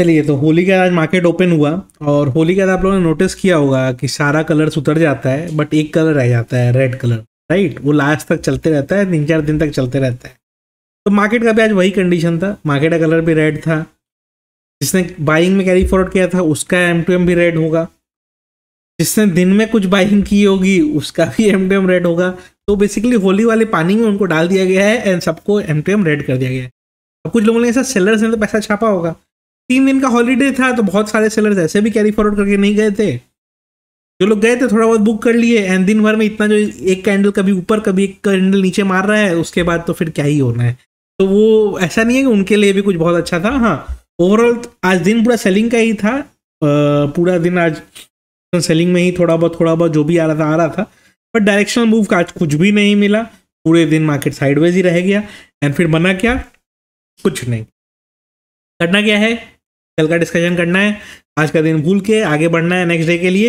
चलिए तो होली का आज मार्केट ओपन हुआ और होली का तो आप लोगों ने नोटिस किया होगा कि सारा कलर्स उतर जाता है बट एक कलर रह जाता है रेड कलर राइट वो लास्ट तक चलते रहता है तीन चार दिन तक चलते रहता है तो मार्केट का भी आज वही कंडीशन था मार्केट का कलर भी रेड था जिसने बाइंग में कैरी फॉरवर्ड किया था उसका एम टू एम भी रेड होगा जिसने दिन में कुछ बाइंग की होगी उसका भी एम टू एम रेड होगा तो बेसिकली होली वाले पानी में उनको डाल दिया गया है एंड सबको एम टू एम रेड कर दिया गया है अब कुछ लोगों ने ऐसा सेलर्स ने तो पैसा छापा होगा तीन दिन का हॉलीडे था तो बहुत सारे सेलर्स ऐसे भी कैरी फॉरवर्ड करके नहीं गए थे जो लोग गए थे थोड़ा बहुत बुक कर लिए एंड दिन भर में इतना जो एक कैंडल कभी ऊपर कभी एक कैंडल नीचे मार रहा है उसके बाद तो फिर क्या ही होना है तो वो ऐसा नहीं है कि उनके लिए भी कुछ बहुत अच्छा था हाँ ओवरऑल आज दिन पूरा सेलिंग का ही था पूरा दिन आज सेलिंग में ही थोड़ा बहुत थोड़ा बहुत जो भी आ रहा था आ रहा था बट डायरेक्शनल मूव का आज कुछ भी नहीं मिला पूरे दिन मार्केट साइडवेज ही रह गया एंड फिर बना क्या कुछ नहीं करना क्या है कल का डिस्कशन करना है आज का दिन भूल के आगे बढ़ना है नेक्स्ट डे के लिए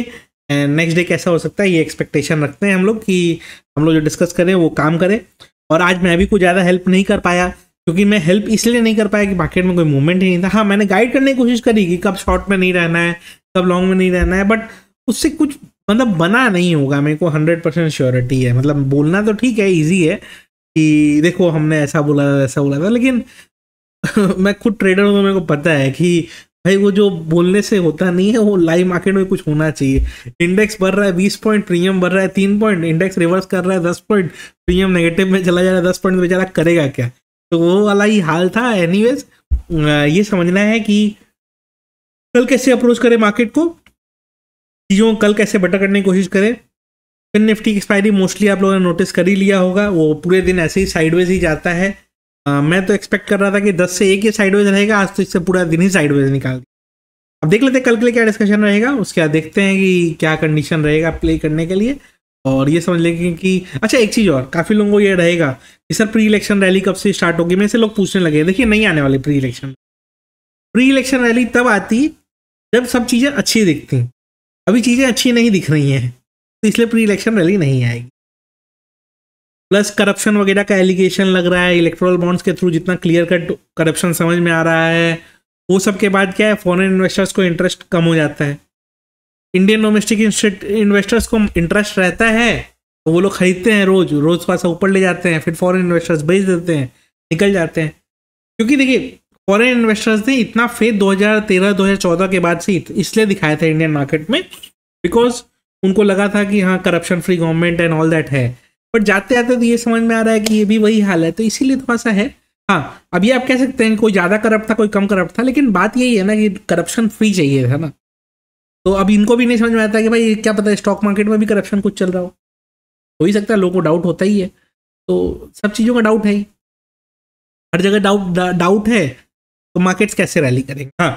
एंड नेक्स्ट डे कैसा हो सकता है ये एक्सपेक्टेशन रखते हैं हम लोग कि हम लोग जो डिस्कस करें वो काम करें और आज मैं भी कुछ ज़्यादा हेल्प नहीं कर पाया क्योंकि मैं हेल्प इसलिए नहीं कर पाया कि मार्केट में कोई मूवमेंट ही नहीं था हाँ मैंने गाइड करने की कोशिश करी कि कब शॉर्ट में नहीं रहना है कब लॉन्ग में नहीं रहना है बट उससे कुछ मतलब बना नहीं होगा मेरे को हंड्रेड परसेंट श्योरिटी है मतलब बोलना तो ठीक है ईजी है कि देखो हमने ऐसा बोला था ऐसा बोला था लेकिन मैं खुद ट्रेडर हूँ तो मेरे को पता है कि भाई वो जो बोलने से होता नहीं है वो लाइव मार्केट में कुछ होना चाहिए इंडेक्स बढ़ रहा है बीस पॉइंट प्रीमियम बढ़ रहा है तीन पॉइंट इंडेक्स रिवर्स कर रहा है दस पॉइंट प्रीमियम नेगेटिव में चला जा रहा है दस पॉइंट बेचारा करेगा क्या तो वो वाला ही हाल था एनी ये समझना है कि कल कैसे अप्रोच करें मार्केट को चीज़ों कल कैसे बेटर करने की कोशिश करें फिर निफ्टी की एक्सपायरी मोस्टली आप लोगों ने नोटिस कर ही लिया होगा वो पूरे दिन ऐसे ही साइडवेज ही जाता है आ, मैं तो एक्सपेक्ट कर रहा था कि दस से एक ही साइडवेज रहेगा आज तो इससे पूरा दिन ही साइडवेज निकाल दिया अब देख लेते हैं कल के लिए क्या डिस्कशन रहेगा उसके बाद देखते हैं कि क्या कंडीशन रहेगा प्ले करने के लिए और ये समझ लेंगे कि अच्छा एक चीज़ और काफ़ी लोगों को ये रहेगा कि सर प्री इलेक्शन रैली कब से स्टार्ट होगी मेरे से लोग पूछने लगे देखिए नहीं आने वाले pre election pre election rally तब आती जब सब चीज़ें अच्छी दिखती अभी चीज़ें अच्छी नहीं दिख रही हैं तो इसलिए प्री इलेक्शन रैली नहीं आएगी प्लस करप्शन वगैरह का एलिगेशन लग रहा है इलेक्ट्रोल बॉन्ड्स के थ्रू जितना क्लियर कट करप्शन समझ में आ रहा है वो सब के बाद क्या है फॉरेन इन्वेस्टर्स को इंटरेस्ट कम हो जाता है इंडियन डोमेस्टिक इन्वेस्टर्स को इंटरेस्ट रहता है तो वो लोग खरीदते हैं रोज रोज पास ऊपर ले जाते हैं फिर फॉरेन इन्वेस्टर्स बेच देते हैं निकल जाते हैं क्योंकि देखिए फॉरेन इन्वेस्टर्स ने इतना फेद 2013 2014 के बाद से इसलिए दिखाया था इंडियन मार्केट में बिकॉज उनको लगा था कि हाँ corruption free government and all that है बट जाते आते तो ये समझ में आ रहा है कि ये भी वही हाल है तो इसीलिए थोड़ा सा है हाँ अभी आप कह सकते हैं कोई ज़्यादा करप्ट था कोई कम करप्ट था लेकिन बात यही है ना कि करप्शन फ्री चाहिए था ना तो अब इनको भी नहीं समझ में आता कि भाई क्या पता है स्टॉक मार्केट में भी करप्शन कुछ चल रहा हो हो ही सकता है लोगों को डाउट होता ही है तो सब चीज़ों का डाउट है ही हर जगह डाउट डाउट है तो मार्केट्स कैसे रैली करेंगे हाँ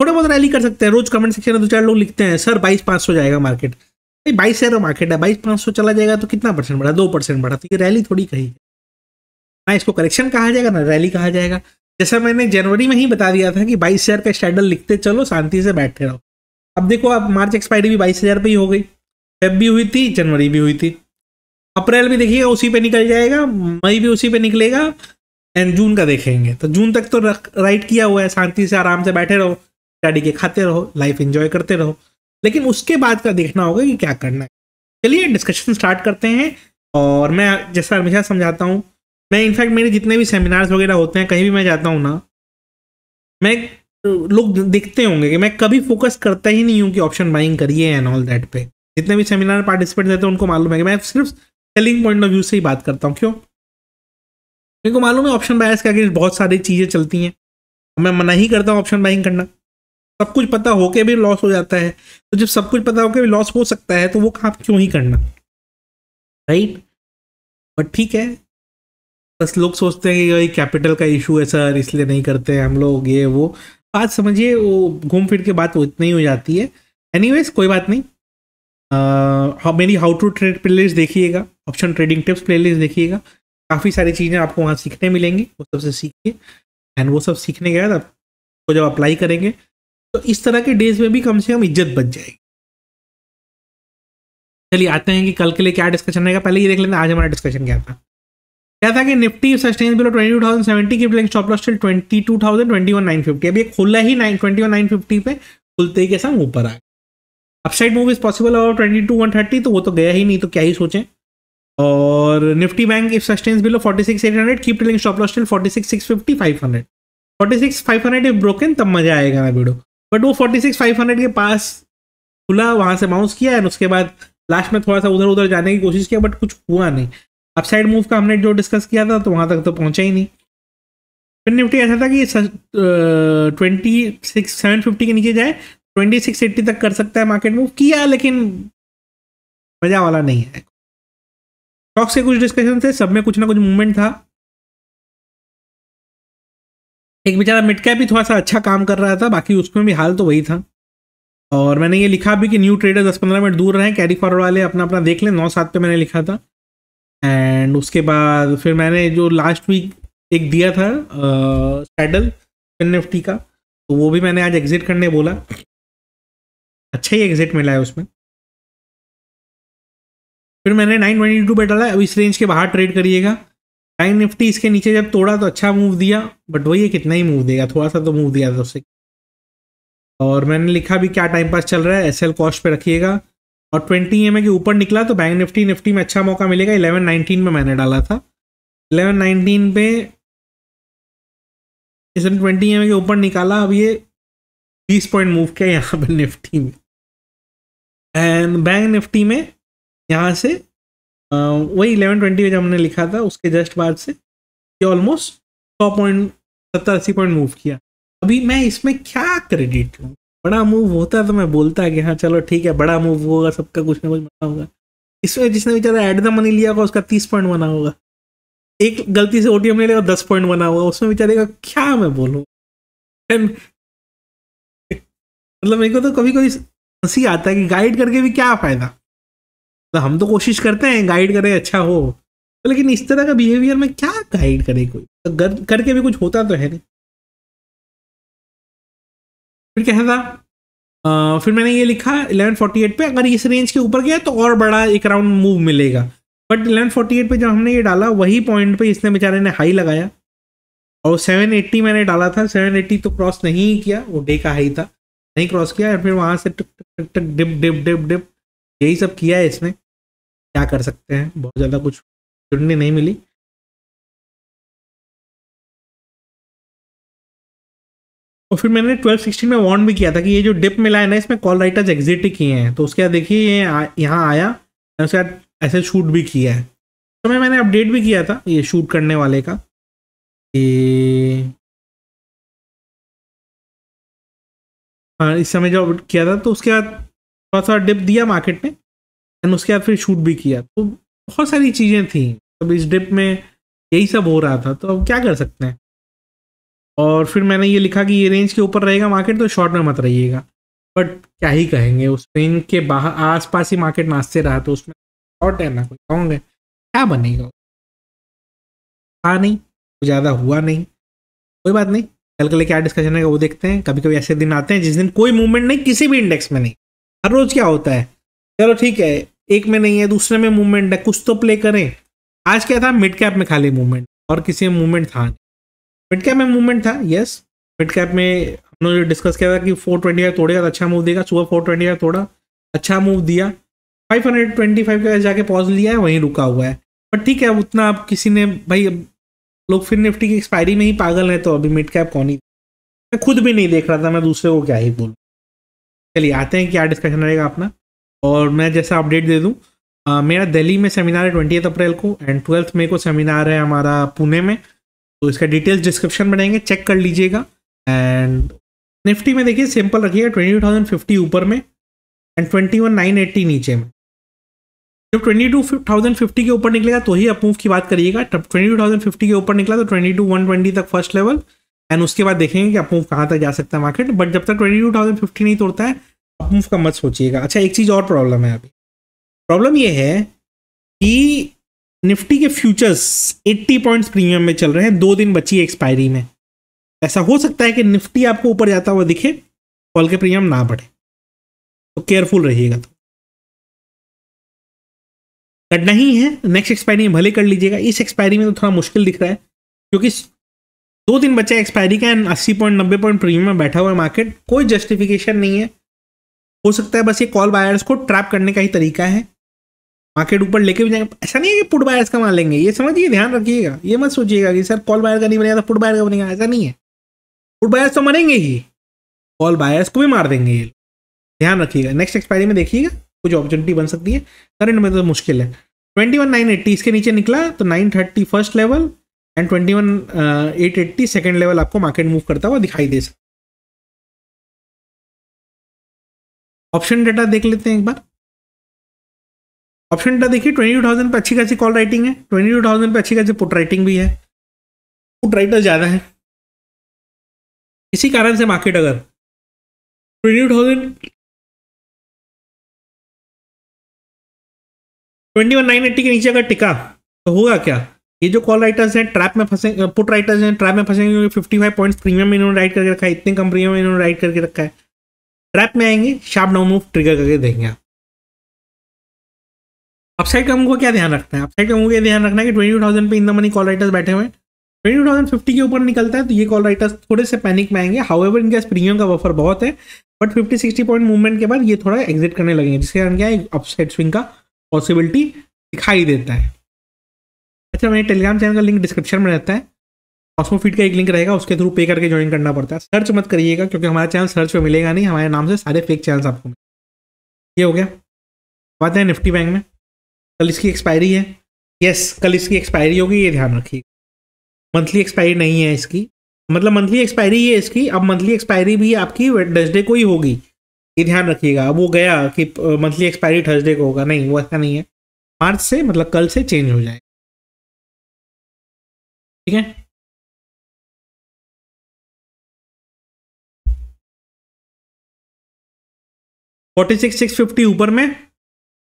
थोड़ा बहुत रैली कर सकते हैं रोज कमेंट सेक्शन में दो चार लोग लिखते हैं सर बाईस पाँच सौ जाएगा मार्केट भाई बाईस शेयर मार्केट है बाईस पाँच सौ चला जाएगा तो कितना परसेंट बढ़ा दो परसेंट बढ़ा तो ये रैली थोड़ी कही ना इसको करेक्शन कहा जाएगा ना रैली कहा जाएगा जैसा मैंने जनवरी में ही बता दिया था कि बाईस हज़ार का स्टैंडल लिखते चलो शांति से बैठे रहो अब देखो अब मार्च एक्सपायरी भी बाईस हज़ार पर ही हो गई फेब भी हुई थी जनवरी भी हुई थी अप्रैल भी देखिएगा उसी पे निकल जाएगा मई भी उसी पे निकलेगा एंड जून का देखेंगे तो जून तक तो राइट किया हुआ है शांति से आराम से बैठे रहो स्टडी के खाते रहो लाइफ एंजॉय करते रहो लेकिन उसके बाद का देखना होगा कि क्या करना है चलिए डिस्कशन स्टार्ट करते हैं और मैं जैसा हमेशा समझाता हूँ मैं इनफैक्ट मेरे जितने भी सेमिनार्स वगैरह होते हैं कहीं भी मैं जाता हूँ ना मैं लोग देखते होंगे कि मैं कभी फोकस करता ही नहीं हूँ कि ऑप्शन बाइंग करिए एंड ऑल दैट पे जितने भी सेमिनार पार्टिसिपेट देते हैं उनको मालूम है कि मैं सिर्फ सेलिंग पॉइंट ऑफ व्यू से ही बात करता हूँ क्यों मेरे को मालूम है ऑप्शन बायस के अगेंस्ट बहुत सारी चीज़ें चलती हैं मैं मना ही करता हूँ ऑप्शन बाइंग करना सब कुछ पता हो के भी लॉस हो जाता है तो जब सब कुछ पता के भी लॉस हो सकता है तो वो काम क्यों ही करना राइट बट ठीक है बस लोग सोचते हैं कि भाई कैपिटल का इशू है सर इसलिए नहीं करते हम लोग ये वो बात समझिए वो घूम फिर के बात इतनी ही हो जाती है एनी कोई बात नहीं हाँ मेरी हाउ टू ट्रेड प्लेलिस्ट देखिएगा ऑप्शन ट्रेडिंग टिप्स प्लेलिस्ट देखिएगा काफ़ी सारी चीज़ें आपको वहाँ सीखने मिलेंगी वो सबसे सीखिए एंड वो सब सीखने के बाद आपको जब अप्लाई करेंगे तो इस तरह के डेज में भी कम से कम इज्जत बच जाएगी चलिए आते हैं कि कल के लिए क्या डिस्कशन रहेगा पहले ये देख लेते हैं आज हमारा डिस्कशन क्या था क्या था कि Nifty sustain below twenty two thousand seventy की blank stop loss twenty two thousand twenty one nine fifty अभी खुला ही nine twenty one nine fifty पे खुलते ही कैसा ऊपर आए अपसाइड मूव इज पॉसिबल और ट्वेंटी टू वन थर्टी तो वो तो गया ही नहीं तो क्या ही सोचें और Nifty bank if sustains below forty six eight hundred keep stop loss till forty six six fifty five hundred forty six five hundred if broken तब मजा आएगा ना वीडियो बट वो फोर्टी सिक्स फाइव हंड्रेड के पास खुला वहां से बाउंस किया एंड उसके बाद लास्ट में थोड़ा सा उधर उधर जाने की कोशिश किया बट कुछ हुआ नहीं अपसाइड मूव का हमने जो डिस्कस किया था तो वहां तक तो पहुंचा ही नहीं फिर निफ्टी ऐसा था कि ट्वेंटी सिक्स सेवन फिफ्टी के नीचे जाए ट्वेंटी सिक्स एट्टी तक कर सकता है मार्केट मूव किया लेकिन मजा वाला नहीं है स्टॉक्स के कुछ डिस्कशन थे सब में कुछ ना कुछ मूवमेंट था एक बेचारा मिड कैप भी थोड़ा सा अच्छा काम कर रहा था बाकी उसमें भी हाल तो वही था और मैंने ये लिखा भी कि न्यू ट्रेडर दस पंद्रह मिनट दूर रहें कैरी फॉरवर्ड वाले अपना अपना देख लें नौ सात पे मैंने लिखा था एंड उसके बाद फिर मैंने जो लास्ट वीक एक दिया था सैडल एन एफ का तो वो भी मैंने आज एग्जिट करने बोला अच्छा ही एग्जिट मिला है उसमें फिर मैंने नाइन ट्वेंटी टू पे डाला अब इस रेंज के बाहर ट्रेड करिएगा बैंक निफ्टी इसके नीचे जब तोड़ा तो अच्छा मूव दिया बट वही है कितना ही मूव देगा थोड़ा सा तो मूव दिया था उससे और मैंने लिखा भी क्या टाइम पास चल रहा है एसएल कॉस्ट पे रखिएगा और ट्वेंटी एम के ऊपर निकला तो बैंक निफ्टी निफ्टी में अच्छा मौका मिलेगा इलेवन नाइनटीन में मैंने डाला था इलेवन नाइनटीन पे इसने ट्वेंटी एम के ऊपर निकाला अब ये बीस पॉइंट मूव किया यहाँ पर निफ्टी में एंड बैंक निफ्टी में यहाँ से वही इलेवन ट्वेंटी में जब हमने लिखा था उसके जस्ट बाद से कि ऑलमोस्ट सौ पॉइंट सत्तर अस्सी पॉइंट मूव किया अभी मैं इसमें क्या क्रेडिट लूँ बड़ा मूव होता तो मैं बोलता कि हाँ चलो ठीक है बड़ा मूव होगा सबका कुछ ना कुछ बना होगा इसमें जिसने बेचारा एट द मनी लिया होगा उसका तीस पॉइंट बना होगा एक गलती से ओ टी एम ले लेगा दस पॉइंट बना होगा उसमें बेचारे का क्या मैं बोलूँ मतलब मेरे को तो कभी कभी हंसी आता है कि गाइड करके भी क्या फ़ायदा तो हम तो कोशिश करते हैं गाइड करें अच्छा हो तो लेकिन इस तरह का बिहेवियर में क्या गाइड करे कोई तो गर, करके भी कुछ होता तो है नहीं फिर कहना था आ, फिर मैंने ये लिखा 1148 पे अगर इस रेंज के ऊपर गया तो और बड़ा एक राउंड मूव मिलेगा बट 1148 पे जब हमने ये डाला वही पॉइंट पे इसने बेचारे ने हाई लगाया और 780 मैंने डाला था 780 तो क्रॉस नहीं किया वो डे का हाई था नहीं क्रॉस किया फिर वहाँ से टक टक टक टक डिप डिप डिप डिप यही सब किया है इसने क्या कर सकते हैं बहुत ज़्यादा कुछ चुनने नहीं मिली और फिर मैंने ट्वेल्व सिक्सटीन में वार्न भी किया था कि ये जो डिप मिला है ना इसमें कॉल राइटर्स एग्जिट ही किए हैं तो उसके बाद देखिए ये यहाँ आया और उसके बाद ऐसे शूट भी किया है तो मैं मैंने अपडेट भी किया था ये शूट करने वाले का कि हाँ इस समय जब किया था तो उसके बाद थोड़ा सा डिप दिया मार्केट ने एंड उसके बाद फिर शूट भी किया तो बहुत सारी चीज़ें थी अब इस डिप में यही सब हो रहा था तो अब क्या कर सकते हैं और फिर मैंने ये लिखा कि ये रेंज के ऊपर रहेगा मार्केट तो शॉर्ट में मत रहिएगा बट क्या ही कहेंगे उस रेंज के बाहर आस पास ही मार्केट नाचते रहा तो उसमें शॉर्ट है ना कोई कहूँगे क्या बनेगा हाँ नहीं ज़्यादा हुआ नहीं कोई बात नहीं कल कल क्या डिस्कशन है वो देखते हैं कभी कभी ऐसे दिन आते हैं जिस दिन कोई मूवमेंट नहीं किसी भी इंडेक्स में नहीं हर रोज़ क्या होता है चलो ठीक है एक में नहीं है दूसरे में मूवमेंट है कुछ तो प्ले करें आज क्या था मिड कैप में खाली मूवमेंट और किसी में मूवमेंट था नहीं मिड कैप में मूवमेंट था यस मिड कैप में हमने जो डिस्कस किया था कि फोर ट्वेंटी फाइव तोड़ेगा तो अच्छा मूव देगा सुबह फोर ट्वेंटी फाइव तोड़ा अच्छा मूव दिया फाइव हंड्रेड ट्वेंटी फाइव का जाके पॉज लिया है वहीं रुका हुआ है बट ठीक है उतना अब किसी ने भाई लोग फिर निफ्टी की एक्सपायरी में ही पागल हैं तो अभी मिड कैप कौन ही मैं खुद भी नहीं देख रहा था मैं दूसरे को क्या ही बोलूँ चलिए आते हैं क्या डिस्कशन रहेगा अपना और मैं जैसा अपडेट दे दूँ मेरा दिल्ली में सेमिनार है ट्वेंटी अप्रैल को एंड ट्वेल्थ मई को सेमिनार है हमारा पुणे में तो इसका डिटेल्स डिस्क्रिप्शन में रहेंगे चेक कर लीजिएगा एंड निफ्टी में देखिए सिंपल रखिएगा ट्वेंटी टू थाउजेंड फिफ्टी ऊपर में and twenty one nine eighty नीचे में जब ट्वेंटी टू थाउजेंड फिफ्टी के ऊपर निकलेगा तो ही अपमूव की बात करिएगा तब ट्वेंटी टू थाउजेंड फिफ्टी के ऊपर निकला तो ट्वेंटी टू वन ट्वेंटी तक फर्स्ट लेवल एंड उसके बाद देखेंगे कि अपमूव कहाँ तक जा सकता है मार्केट बट जब तक ट्वेंटी टू थाउजेंड फिफ्टी नहीं तोड़ता है मूव का मत सोचिएगा अच्छा एक चीज़ और प्रॉब्लम है अभी प्रॉब्लम ये है कि निफ्टी के फ्यूचर्स 80 पॉइंट्स प्रीमियम में चल रहे हैं दो दिन बची एक्सपायरी में ऐसा हो सकता है कि निफ्टी आपको ऊपर जाता हुआ दिखे कॉल के प्रीमियम ना बढ़े तो केयरफुल रहिएगा तो करना ही है नेक्स्ट एक्सपायरी में भले कर लीजिएगा इस एक्सपायरी में तो थोड़ा मुश्किल दिख रहा है क्योंकि दो दिन बचा एक्सपायरी का एंड अस्सी पॉइंट नब्बे पॉइंट प्रीमियम में बैठा हुआ है मार्केट कोई जस्टिफिकेशन नहीं है हो सकता है बस ये कॉल बायर्स को ट्रैप करने का ही तरीका है मार्केट ऊपर लेके भी जाएंगे ऐसा नहीं है कि पुट बायर्स का मान लेंगे ये समझिए ध्यान रखिएगा ये मत सोचिएगा कि सर कॉल बायर का नहीं बनेगा तो पुट बायर का बनेगा ऐसा नहीं है पुट बायर्स तो मरेंगे ही कॉल बायर्स को भी मार देंगे ये ध्यान रखिएगा नेक्स्ट एक्सपायरी में देखिएगा कुछ अपॉर्चुनिटी बन सकती है करंट में तो मुश्किल है ट्वेंटी वन नाइन एट्टी इसके नीचे निकला तो nine thirty first level and twenty one eight eighty second level आपको मार्केट मूव करता हुआ दिखाई दे सकता ऑप्शन डेटा देख लेते हैं एक बार ऑप्शन डेटा देखिए ट्वेंटी टू थाउजेंड पर अच्छी खासी कॉल राइटिंग है ट्वेंटी टू थाउजेंड पर अच्छी खासी पुट राइटिंग भी है पुट राइटर ज़्यादा है इसी कारण से मार्केट अगर twenty two thousand twenty one nine eighty के नीचे अगर टिका तो होगा क्या ये जो कॉल राइटर्स हैं ट्रैप में फंसे पुट राइटर्स हैं ट्रैप में फंसेंगे क्योंकि फिफ्टी फाइव पॉइंट्स प्रीमियम इन्होंने राइट करके रखा है इतने कम प्रीमियम इन्होंने राइट करके रखा है ट्रैप में आएंगे शार्प डाउन मूव ट्रिगर करके देंगे अपसाइड का हमको क्या ध्यान रखना है अपसाइड का हमको यह ध्यान रखना है कि ट्वेंटी थाउजेंड पे in the money call writers बैठे हुए हैं ट्वेंटी थाउजेंड फिफ्टी के ऊपर निकलता है तो ये कॉल राइटर्स थोड़े से पैनिक में आएंगे हाउ एवर इनके प्रीमियम का वफर बहुत है but fifty sixty point movement के बाद ये थोड़ा एग्जिट करने लगेंगे जिसके कारण क्या है अपसाइड स्विंग का पॉसिबिलिटी दिखाई देता है अच्छा मेरे टेलीग्राम चैनल का लिंक डिस्क्रिप्शन में रहता है कॉस्मो फीड का एक लिंक रहेगा उसके थ्रू पे करके ज्वाइन करना पड़ता है सर्च मत करिएगा क्योंकि हमारा चैनल सर्च में मिलेगा नहीं हमारे नाम से सारे फेक चैनल्स आपको ये हो गया बात है निफ्टी बैंक में कल इसकी एक्सपायरी है यस कल इसकी एक्सपायरी होगी ये ध्यान रखिएगा मंथली एक्सपायरी नहीं है इसकी मतलब मंथली एक्सपायरी है इसकी अब मंथली एक्सपायरी भी आपकी वेडनेसडे को ही होगी ये ध्यान रखिएगा अब वो गया कि मंथली एक्सपायरी थर्सडे को होगा नहीं वो ऐसा नहीं है मार्च से मतलब कल से चेंज हो जाएगा ठीक है फोर्टी सिक्स सिक्स फिफ्टी ऊपर में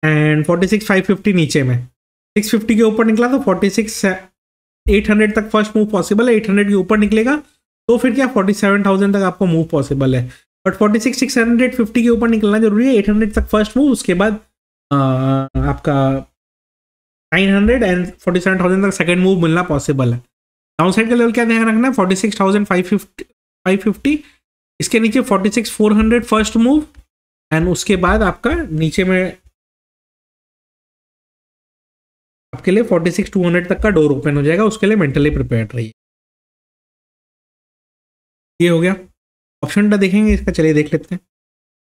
and forty six five fifty नीचे में सिक्स फिफ्टी के ऊपर निकला तो फोर्टी सिक्स एट हंड्रेड तक फर्स्ट मूव पॉसिबल है एट हंड्रेड के ऊपर निकलेगा तो फिर क्या फोर्टी सेवन थाउजेंड तक आपको मूव पॉसिबल है but forty six six hundred fifty के ऊपर निकलना जरूरी है एट हंड्रेड तक फर्स्ट मूव उसके बाद आपका nine hundred and forty seven thousand तक सेकेंड मूव मिलना पॉसिबल है डाउन साइड का लेवल क्या ध्यान रखना है forty six thousand five fifty five fifty इसके नीचे forty six four hundred first move and उसके बाद आपका नीचे में आपके लिए फोर्टी सिक्स टू हंड्रेड तक का डोर ओपन हो जाएगा उसके लिए मेंटली प्रिपेयर रहिए ये हो गया ऑप्शन का देखेंगे इसका चलिए देख लेते हैं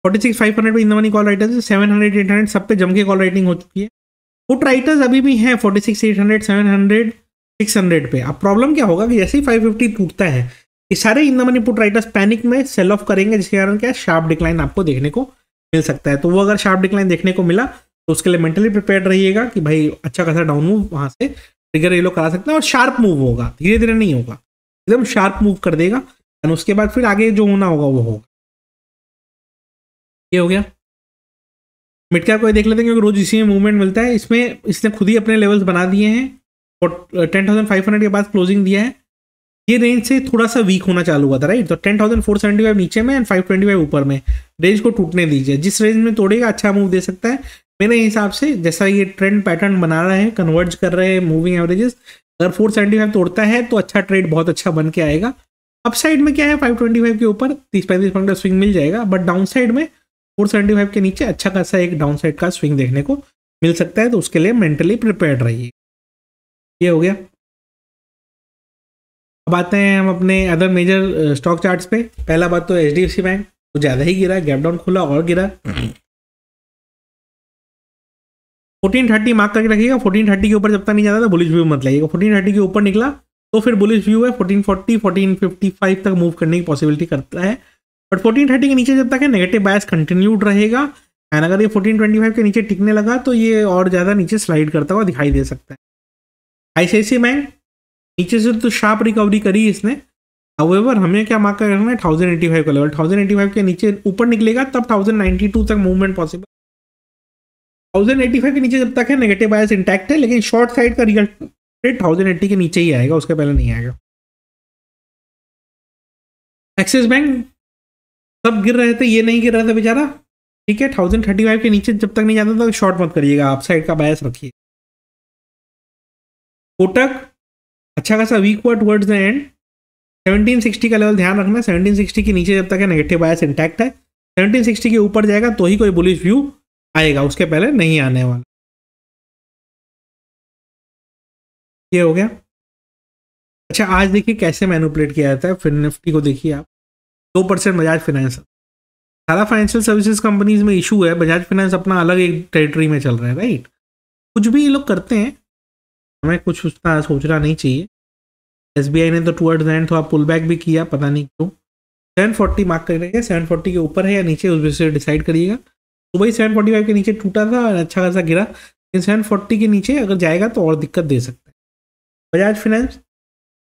फोर्टी सिक्स फाइव हंड्रेड पर in money call writers seven hundred eight hundred सब पे जम के कॉल राइटिंग हो चुकी है फुट राइटर्स अभी भी हैं forty six eight hundred seven hundred six hundred पे अब प्रॉब्लम क्या होगा कि जैसे ही फाइव फिफ्टी टूटता है ये सारे in money put writers panic में सेल ऑफ करेंगे जिसके कारण क्या शार्प डिक्लाइन आपको देखने को मिल सकता है तो वो अगर शार्प डिक्लाइन देखने को मिला तो उसके लिए मेंटली प्रिपेयर रहिएगा कि भाई अच्छा खासा डाउन मूव वहाँ से ट्रिगर ये लोग करा सकते हैं और शार्प मूव होगा धीरे धीरे नहीं होगा एकदम शार्प मूव कर देगा एंड उसके बाद फिर आगे जो होना होगा वो होगा ये हो गया मिड कैप को देख लेते हैं क्योंकि रोज इसी में मूवमेंट मिलता है इसमें इसने खुद ही अपने लेवल्स बना दिए हैं और टेन थाउजेंड फाइव हंड्रेड के बाद क्लोजिंग दिया है ये रेंज से थोड़ा सा वीक होना चालू हुआ था राइट तो ten thousand four seventy five नीचे में एंड फाइव ट्वेंटी फाइव ऊपर में रेंज को टूटने दीजिए जिस रेंज में तोड़ेगा अच्छा मूव दे सकता है मेरे हिसाब से जैसा ये ट्रेंड पैटर्न बना रहे हैं कन्वर्ज कर रहे हैं मूविंग एवरेजेस अगर फोर सेवेंटी फाइव तोड़ता है तो अच्छा ट्रेड बहुत अच्छा बन के आएगा अपसाइड में क्या है फाइव ट्वेंटी फाइव के ऊपर तीस पैंतीस पॉइंट का स्विंग मिल जाएगा बट डाउन साइड में फोर सेवेंटी फाइव के नीचे अच्छा खासा एक डाउन साइड का स्विंग देखने को मिल सकता है तो उसके लिए मेंटली प्रिपेयर रहिए ये हो गया अब आते हैं हम अपने अदर मेजर स्टॉक चार्ट्स पे पहला बात तो H D F C bank तो ज़्यादा ही गिरा गैप डाउन खुला और गिरा फोर्टीन थर्टी मार्क करके रखिएगा फोर्टीन थर्टी के ऊपर जब तक नहीं जाता था बुलिश व्यू मत लाइएगा फोर्टीन थर्टी के ऊपर निकला तो फिर बुलिश व्यू है fourteen forty fourteen fifty five तक मूव करने की पॉसिबिलिटी करता है बट फोर्टीन थर्टी के नीचे जब तक है नेगेटिव बायस कंटिन्यूड रहेगा एंड अगर ये फोर्टीन ट्वेंटी फाइव के नीचे टिकने लगा तो ये और ज़्यादा नीचे स्लाइड करता हुआ दिखाई दे सकता है आईसीआईसी बैंक नीचे से तो शार्प रिकवरी करी इसने हाउएवर हमें क्या मार्क करना है थाउजेंड एटी फाइव का लेवल थाउजेंड एटी फाइव के नीचे ऊपर निकलेगा तब थाउजेंड नाइनटी टू तक movement possible thousand eighty five के नीचे जब तक है नेगेटिव बायस इंटैक्ट है लेकिन शॉर्ट साइड का रियल रेट थाउजेंड एट्टी के नीचे ही आएगा उसके पहले नहीं आएगा एक्सिस बैंक सब गिर रहे थे ये नहीं गिर रहे थे बेचारा ठीक है थाउजेंड थर्टी फाइव के नीचे जब तक नहीं जाता तब शॉर्ट मत करिएगा आप साइड का बायस रखिए कोटक अच्छा खासा वीक हुआ टूवर्ड्स द एंड 1760 का लेवल ध्यान रखना 1760 के नीचे जब तक है नेगेटिव बायस इंटैक्ट है 1760 के ऊपर जाएगा तो ही कोई बुलिश व्यू आएगा उसके पहले नहीं आने वाला ये हो गया अच्छा आज देखिए कैसे मैनुपलेट किया जाता है फिर निफ्टी को देखिए आप दो परसेंट बजाज फाइनेंस सारा फाइनेंशियल सर्विसेज कंपनीज में इशू है बजाज फाइनेंस अपना अलग एक टेरिटरी में चल रहा है राइट कुछ भी ये लोग करते हैं हमें कुछ उसका सोचना नहीं चाहिए एस ने तो टूअर्ड एंड थोड़ा पुल बैक भी किया पता नहीं क्यों सेवन फोर्टी मार्क करेंगे सेवन फोर्टी के ऊपर है या नीचे उस विषय से डिसाइड करिएगा सुबह ही सेवन फोर्टी फाइव के नीचे टूटा था और अच्छा खासा गिरा लेकिन सेवन फोर्टी के नीचे अगर जाएगा तो और दिक्कत दे सकता है बजाज फिनेंस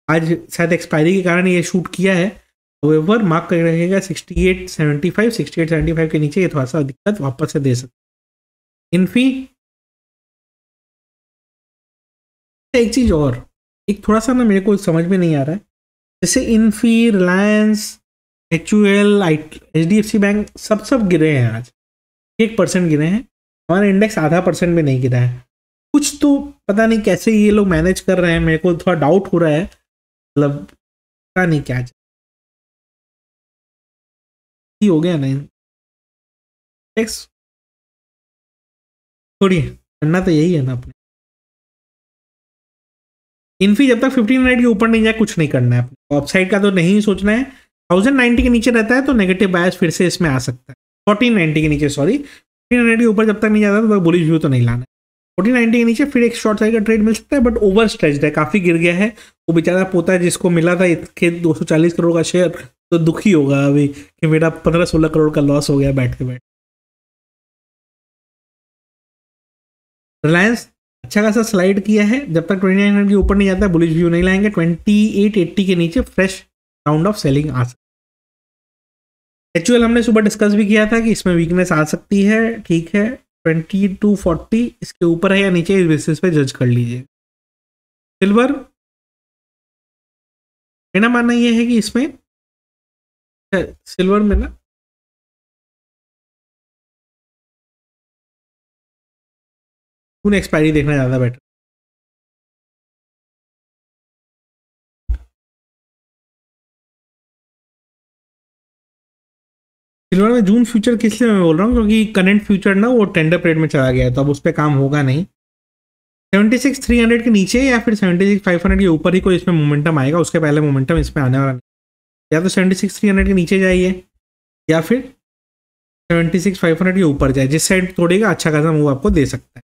आज शायद एक्सपायरी के कारण ये शूट किया है वेवर मार्क कर रहेगा sixty eight seventy five sixty eight seventy five के नीचे ये थोड़ा सा दिक्कत वापस से दे सकते इन्फी एक चीज़ और एक थोड़ा सा ना मेरे को समझ में नहीं आ रहा है जैसे Infy Reliance H U L I H D F C bank सब सब गिरे हैं आज एक परसेंट गिरे हैं हमारा इंडेक्स आधा परसेंट भी नहीं गिरा है कुछ तो पता नहीं कैसे ये लोग मैनेज कर रहे हैं मेरे को थोड़ा डाउट हो रहा है मतलब पता नहीं क्या हो गया ना इंडेक्स थोड़ी करना तो यही है ना अपने इनफी जब तक फिफ्टीन हंड्रेड के ऊपर नहीं जाए कुछ नहीं करना है अपसाइड तो का तो नहीं सोचना है थाउजेंड नाइन्टी के नीचे रहता है तो नेगेटिव बायस फिर से इसमें आ सकता है फोर्टीन नाइन्टी के नीचे सॉरी फिफ्टीन हंड्रेड के ऊपर जब तक नहीं जाता तो बुलिश व्यू तो नहीं लाना फोर्टीन नाइन्टी के नीचे फिर एक शॉर्ट साइड का ट्रेड मिल सकता है बट ओवर स्ट्रेच्ड है काफ़ी गिर गया है वो बेचारा पोता है जिसको मिला था इतने दो सौ चालीस करोड़ का शेयर तो दुखी होगा अभी कि मेरा पंद्रह सोलह करोड़ का लॉस हो गया बैठ के बैठ रिलायंस अच्छा खासा स्लाइड किया है जब तक ट्वेंटी नाइन के ऊपर नहीं जाता है बुलिश व्यू नहीं लाएंगे ट्वेंटी एट एट्टी के नीचे फ्रेश राउंड ऑफ सेलिंग आ सकती है एक्चुअल हमने सुबह डिस्कस भी किया था कि इसमें वीकनेस आ सकती है ठीक है ट्वेंटी टू फोर्टी इसके ऊपर है या नीचे इस बेसिस पे जज कर लीजिए सिल्वर मेरा मानना यह है कि इसमें सिल्वर अच्छा, में ना तूने एक्सपायरी देखना ज़्यादा बेटर सिल्वर में जून फ्यूचर किस लिए मैं बोल रहा हूँ क्योंकि करंट फ्यूचर ना वो टेंडर पीरियड में चला गया है तो अब उस पर काम होगा नहीं सेवेंटी सिक्स थ्री हंड्रेड के नीचे या फिर सेवेंटी सिक्स फाइव हंड्रेड के ऊपर ही कोई इसमें मोमेंटम आएगा उसके पहले मोमेंटम इसमें आने वाला नहीं या तो सेवेंटी सिक्स थ्री हंड्रेड के नीचे जाइए या फिर सेवेंटी सिक्स फाइव हंड्रेड के ऊपर जाए जिस साइड तोड़ेगा अच्छा खासा मूव आपको दे सकता है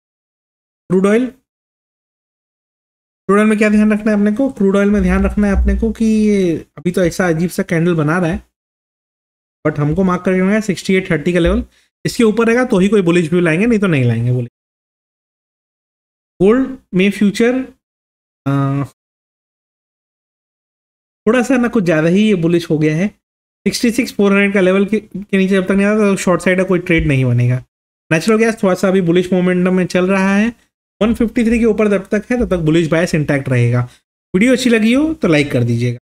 क्रूड ऑयल क्रूड ऑयल में क्या ध्यान रखना है अपने को क्रूड ऑयल में ध्यान रखना है अपने को कि ये अभी तो ऐसा अजीब सा कैंडल बना रहा है बट हमको मार्क करके रखना है सिक्सटी एट थर्टी का लेवल इसके ऊपर रहेगा तो ही कोई बुलिश व्यू लाएंगे नहीं तो नहीं लाएंगे बोले गोल्ड में फ्यूचर थोड़ा सा ना कुछ ज़्यादा ही ये बुलिश हो गया है सिक्सटी सिक्स फोर हंड्रेड का लेवल के, के नीचे जब तक नहीं आता तो शॉर्ट साइड का कोई ट्रेड नहीं बनेगा नेचुरल गैस थोड़ा सा अभी बुलिश मोमेंटम में चल रहा है 153 के ऊपर जब तक है तब तक बुलिश बायस इंटैक्ट रहेगा वीडियो अच्छी लगी हो तो लाइक कर दीजिएगा